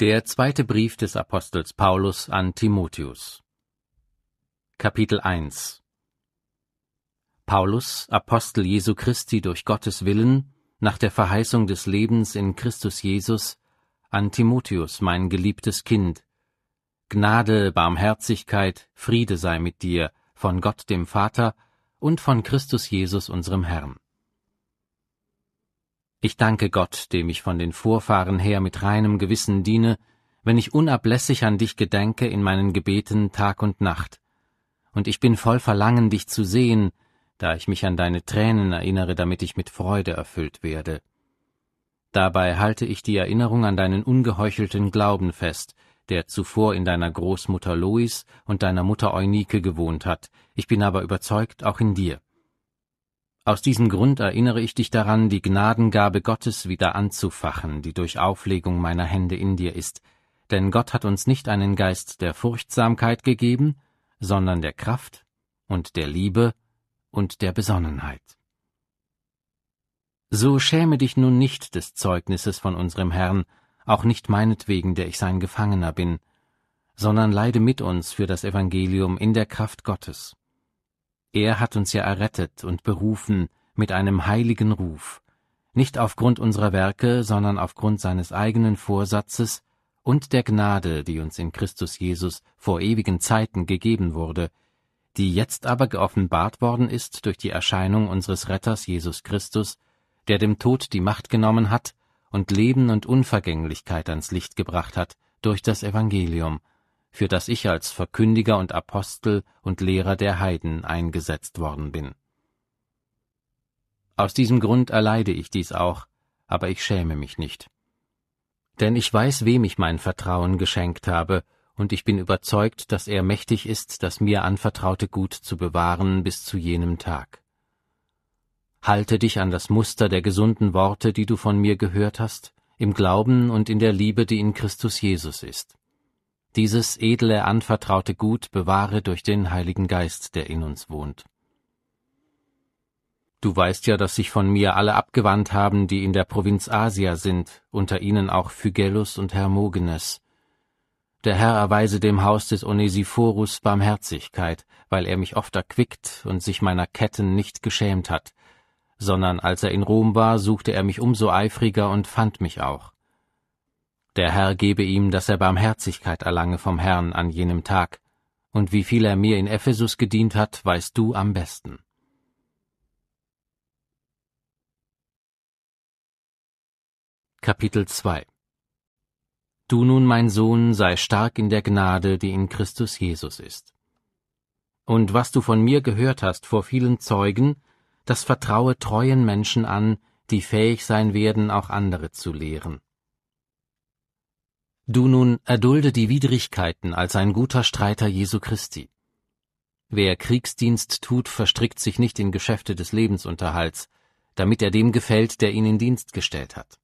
Der zweite Brief des Apostels Paulus an Timotheus Kapitel 1 Paulus, Apostel Jesu Christi durch Gottes Willen, nach der Verheißung des Lebens in Christus Jesus, an Timotheus, mein geliebtes Kind. Gnade, Barmherzigkeit, Friede sei mit dir, von Gott dem Vater und von Christus Jesus unserem Herrn. Ich danke Gott, dem ich von den Vorfahren her mit reinem Gewissen diene, wenn ich unablässig an dich gedenke in meinen Gebeten Tag und Nacht. Und ich bin voll Verlangen, dich zu sehen, da ich mich an deine Tränen erinnere, damit ich mit Freude erfüllt werde. Dabei halte ich die Erinnerung an deinen ungeheuchelten Glauben fest, der zuvor in deiner Großmutter Lois und deiner Mutter Eunike gewohnt hat, ich bin aber überzeugt auch in dir. Aus diesem Grund erinnere ich dich daran, die Gnadengabe Gottes wieder anzufachen, die durch Auflegung meiner Hände in dir ist, denn Gott hat uns nicht einen Geist der Furchtsamkeit gegeben, sondern der Kraft und der Liebe und der Besonnenheit. So schäme dich nun nicht des Zeugnisses von unserem Herrn, auch nicht meinetwegen, der ich sein Gefangener bin, sondern leide mit uns für das Evangelium in der Kraft Gottes. Er hat uns ja errettet und berufen mit einem heiligen Ruf, nicht aufgrund unserer Werke, sondern aufgrund seines eigenen Vorsatzes und der Gnade, die uns in Christus Jesus vor ewigen Zeiten gegeben wurde, die jetzt aber geoffenbart worden ist durch die Erscheinung unseres Retters Jesus Christus, der dem Tod die Macht genommen hat und Leben und Unvergänglichkeit ans Licht gebracht hat durch das Evangelium, für das ich als Verkündiger und Apostel und Lehrer der Heiden eingesetzt worden bin. Aus diesem Grund erleide ich dies auch, aber ich schäme mich nicht. Denn ich weiß, wem ich mein Vertrauen geschenkt habe, und ich bin überzeugt, dass er mächtig ist, das mir anvertraute Gut zu bewahren bis zu jenem Tag. Halte dich an das Muster der gesunden Worte, die du von mir gehört hast, im Glauben und in der Liebe, die in Christus Jesus ist. Dieses edle anvertraute Gut bewahre durch den Heiligen Geist, der in uns wohnt. Du weißt ja, dass sich von mir alle abgewandt haben, die in der Provinz Asia sind, unter ihnen auch Phygellus und Hermogenes. Der Herr erweise dem Haus des Onesiphorus Barmherzigkeit, weil er mich oft erquickt und sich meiner Ketten nicht geschämt hat, sondern als er in Rom war, suchte er mich umso eifriger und fand mich auch. Der Herr gebe ihm, dass er Barmherzigkeit erlange vom Herrn an jenem Tag, und wie viel er mir in Ephesus gedient hat, weißt du am besten. Kapitel 2 Du nun, mein Sohn, sei stark in der Gnade, die in Christus Jesus ist. Und was du von mir gehört hast vor vielen Zeugen, das vertraue treuen Menschen an, die fähig sein werden, auch andere zu lehren. Du nun erdulde die Widrigkeiten als ein guter Streiter Jesu Christi. Wer Kriegsdienst tut, verstrickt sich nicht in Geschäfte des Lebensunterhalts, damit er dem gefällt, der ihn in Dienst gestellt hat.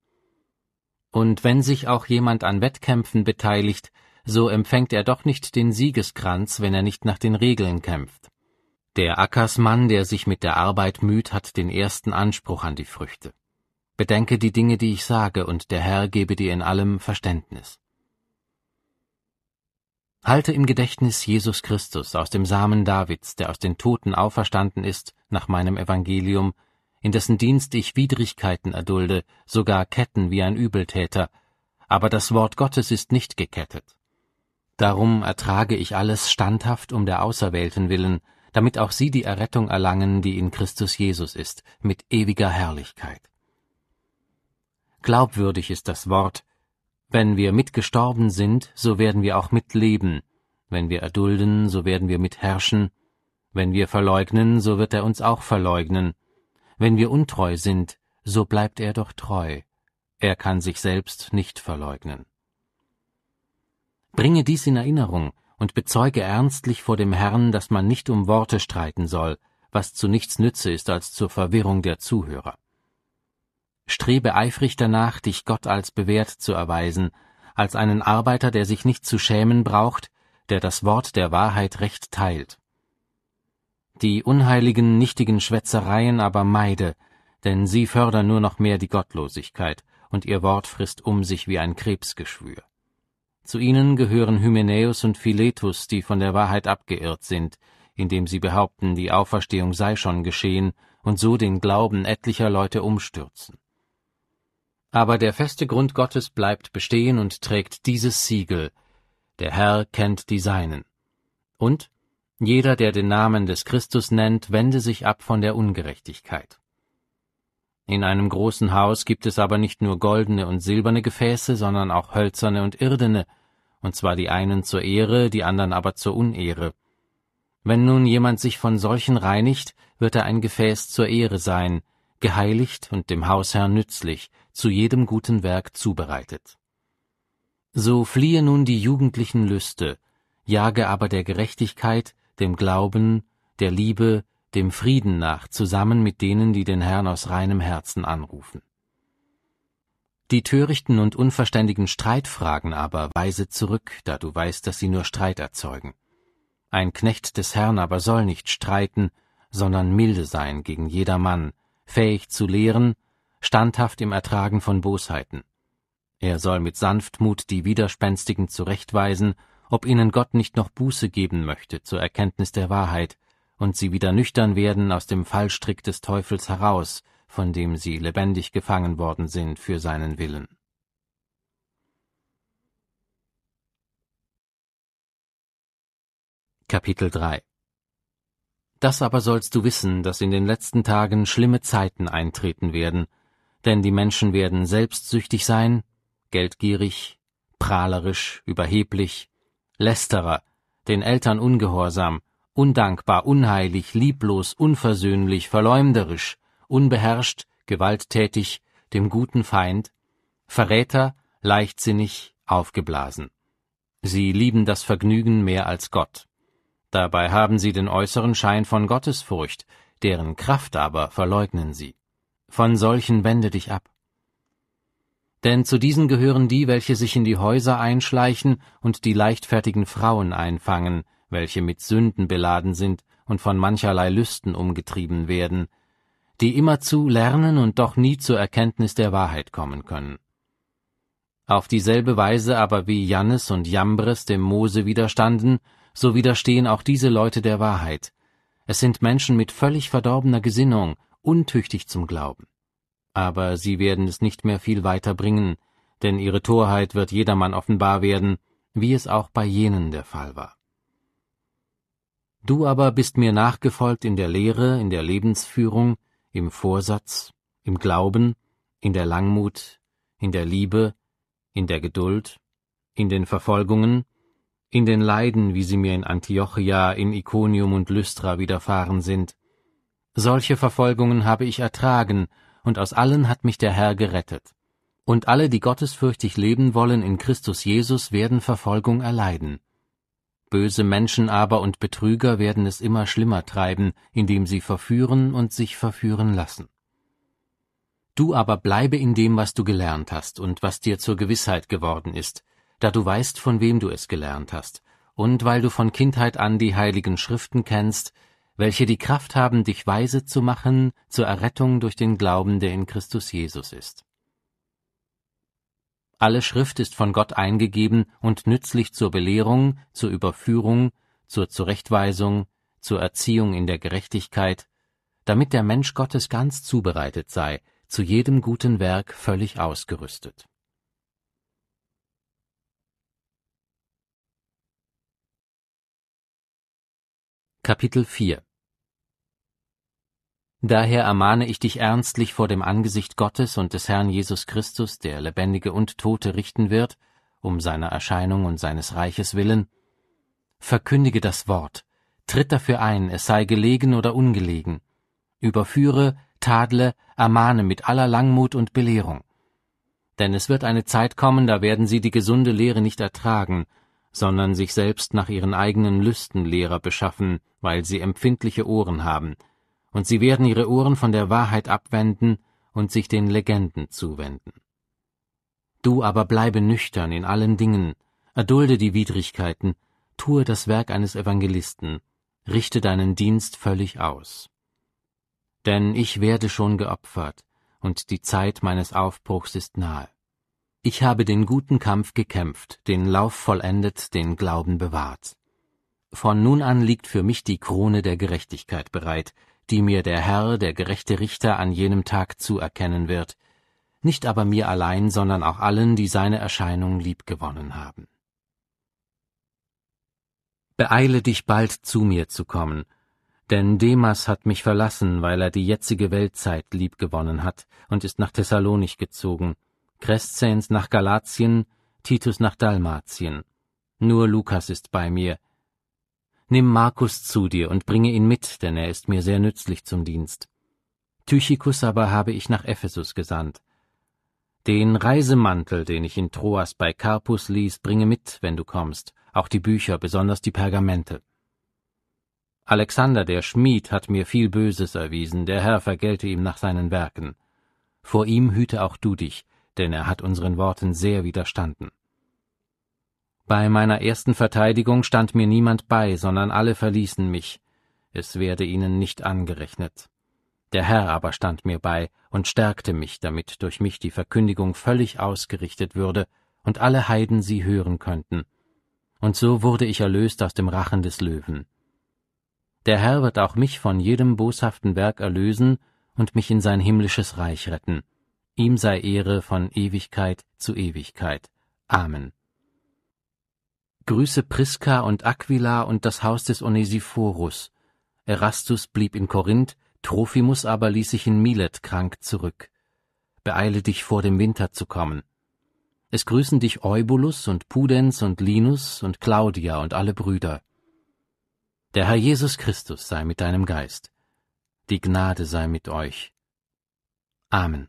Und wenn sich auch jemand an Wettkämpfen beteiligt, so empfängt er doch nicht den Siegeskranz, wenn er nicht nach den Regeln kämpft. Der Ackersmann, der sich mit der Arbeit müht, hat den ersten Anspruch an die Früchte. Bedenke die Dinge, die ich sage, und der Herr gebe dir in allem Verständnis. Halte im Gedächtnis Jesus Christus aus dem Samen Davids, der aus den Toten auferstanden ist, nach meinem Evangelium, in dessen Dienst ich Widrigkeiten erdulde, sogar Ketten wie ein Übeltäter, aber das Wort Gottes ist nicht gekettet. Darum ertrage ich alles standhaft um der Auserwählten willen, damit auch sie die Errettung erlangen, die in Christus Jesus ist, mit ewiger Herrlichkeit. Glaubwürdig ist das Wort, wenn wir mitgestorben sind, so werden wir auch mitleben. Wenn wir erdulden, so werden wir mitherrschen. Wenn wir verleugnen, so wird er uns auch verleugnen. Wenn wir untreu sind, so bleibt er doch treu. Er kann sich selbst nicht verleugnen. Bringe dies in Erinnerung und bezeuge ernstlich vor dem Herrn, dass man nicht um Worte streiten soll, was zu nichts nütze ist als zur Verwirrung der Zuhörer strebe eifrig danach, dich Gott als bewährt zu erweisen, als einen Arbeiter, der sich nicht zu schämen braucht, der das Wort der Wahrheit recht teilt. Die unheiligen, nichtigen Schwätzereien aber meide, denn sie fördern nur noch mehr die Gottlosigkeit, und ihr Wort frisst um sich wie ein Krebsgeschwür. Zu ihnen gehören Hymenäus und Philetus, die von der Wahrheit abgeirrt sind, indem sie behaupten, die Auferstehung sei schon geschehen und so den Glauben etlicher Leute umstürzen. Aber der feste Grund Gottes bleibt bestehen und trägt dieses Siegel. Der Herr kennt die Seinen. Und jeder, der den Namen des Christus nennt, wende sich ab von der Ungerechtigkeit. In einem großen Haus gibt es aber nicht nur goldene und silberne Gefäße, sondern auch hölzerne und irdene, und zwar die einen zur Ehre, die anderen aber zur Unehre. Wenn nun jemand sich von solchen reinigt, wird er ein Gefäß zur Ehre sein, geheiligt und dem Hausherrn nützlich, zu jedem guten Werk zubereitet. So fliehe nun die jugendlichen Lüste, jage aber der Gerechtigkeit, dem Glauben, der Liebe, dem Frieden nach, zusammen mit denen, die den Herrn aus reinem Herzen anrufen. Die törichten und unverständigen Streitfragen aber weise zurück, da du weißt, dass sie nur Streit erzeugen. Ein Knecht des Herrn aber soll nicht streiten, sondern milde sein gegen jedermann, fähig zu lehren, standhaft im Ertragen von Bosheiten. Er soll mit Sanftmut die Widerspenstigen zurechtweisen, ob ihnen Gott nicht noch Buße geben möchte zur Erkenntnis der Wahrheit, und sie wieder nüchtern werden aus dem Fallstrick des Teufels heraus, von dem sie lebendig gefangen worden sind für seinen Willen. Kapitel 3 das aber sollst du wissen, dass in den letzten Tagen schlimme Zeiten eintreten werden, denn die Menschen werden selbstsüchtig sein, geldgierig, prahlerisch, überheblich, lästerer, den Eltern ungehorsam, undankbar, unheilig, lieblos, unversöhnlich, verleumderisch, unbeherrscht, gewalttätig, dem guten Feind, Verräter, leichtsinnig, aufgeblasen. Sie lieben das Vergnügen mehr als Gott. Dabei haben sie den äußeren Schein von Gottesfurcht, deren Kraft aber verleugnen sie. Von solchen wende dich ab. Denn zu diesen gehören die, welche sich in die Häuser einschleichen und die leichtfertigen Frauen einfangen, welche mit Sünden beladen sind und von mancherlei Lüsten umgetrieben werden, die immerzu lernen und doch nie zur Erkenntnis der Wahrheit kommen können. Auf dieselbe Weise aber wie Jannes und Jambres dem Mose widerstanden, so widerstehen auch diese Leute der Wahrheit. Es sind Menschen mit völlig verdorbener Gesinnung, untüchtig zum Glauben. Aber sie werden es nicht mehr viel weiter bringen, denn ihre Torheit wird jedermann offenbar werden, wie es auch bei jenen der Fall war. Du aber bist mir nachgefolgt in der Lehre, in der Lebensführung, im Vorsatz, im Glauben, in der Langmut, in der Liebe, in der Geduld, in den Verfolgungen, in den Leiden, wie sie mir in Antiochia, in Ikonium und Lystra widerfahren sind. Solche Verfolgungen habe ich ertragen, und aus allen hat mich der Herr gerettet. Und alle, die gottesfürchtig leben wollen in Christus Jesus, werden Verfolgung erleiden. Böse Menschen aber und Betrüger werden es immer schlimmer treiben, indem sie verführen und sich verführen lassen. Du aber bleibe in dem, was du gelernt hast und was dir zur Gewissheit geworden ist, da du weißt, von wem du es gelernt hast, und weil du von Kindheit an die heiligen Schriften kennst, welche die Kraft haben, dich weise zu machen zur Errettung durch den Glauben, der in Christus Jesus ist. Alle Schrift ist von Gott eingegeben und nützlich zur Belehrung, zur Überführung, zur Zurechtweisung, zur Erziehung in der Gerechtigkeit, damit der Mensch Gottes ganz zubereitet sei, zu jedem guten Werk völlig ausgerüstet. Kapitel 4 Daher ermahne ich dich ernstlich vor dem Angesicht Gottes und des Herrn Jesus Christus, der Lebendige und Tote richten wird, um seiner Erscheinung und seines Reiches willen, verkündige das Wort, tritt dafür ein, es sei gelegen oder ungelegen, überführe, tadle, ermahne mit aller Langmut und Belehrung. Denn es wird eine Zeit kommen, da werden sie die gesunde Lehre nicht ertragen, sondern sich selbst nach ihren eigenen Lüsten Lehrer beschaffen, weil sie empfindliche Ohren haben, und sie werden ihre Ohren von der Wahrheit abwenden und sich den Legenden zuwenden. Du aber bleibe nüchtern in allen Dingen, erdulde die Widrigkeiten, tue das Werk eines Evangelisten, richte deinen Dienst völlig aus. Denn ich werde schon geopfert, und die Zeit meines Aufbruchs ist nahe. Ich habe den guten Kampf gekämpft, den Lauf vollendet, den Glauben bewahrt. Von nun an liegt für mich die Krone der Gerechtigkeit bereit, die mir der Herr, der gerechte Richter, an jenem Tag zuerkennen wird, nicht aber mir allein, sondern auch allen, die seine Erscheinung liebgewonnen haben. Beeile dich bald zu mir zu kommen, denn Demas hat mich verlassen, weil er die jetzige Weltzeit liebgewonnen hat und ist nach Thessalonich gezogen, Crescens nach Galatien, Titus nach Dalmatien. Nur Lukas ist bei mir. Nimm Markus zu dir und bringe ihn mit, denn er ist mir sehr nützlich zum Dienst. Tychikus aber habe ich nach Ephesus gesandt. Den Reisemantel, den ich in Troas bei Carpus ließ, bringe mit, wenn du kommst, auch die Bücher, besonders die Pergamente. Alexander der Schmied hat mir viel Böses erwiesen, der Herr vergelte ihm nach seinen Werken. Vor ihm hüte auch du dich, denn er hat unseren Worten sehr widerstanden. Bei meiner ersten Verteidigung stand mir niemand bei, sondern alle verließen mich, es werde ihnen nicht angerechnet. Der Herr aber stand mir bei und stärkte mich, damit durch mich die Verkündigung völlig ausgerichtet würde und alle Heiden sie hören könnten. Und so wurde ich erlöst aus dem Rachen des Löwen. Der Herr wird auch mich von jedem boshaften Werk erlösen und mich in sein himmlisches Reich retten. Ihm sei Ehre von Ewigkeit zu Ewigkeit. Amen. Grüße Priska und Aquila und das Haus des Onesiphorus. Erastus blieb in Korinth, Trophimus aber ließ sich in Milet krank zurück. Beeile dich vor dem Winter zu kommen. Es grüßen dich Eubulus und Pudens und Linus und Claudia und alle Brüder. Der Herr Jesus Christus sei mit deinem Geist. Die Gnade sei mit euch. Amen.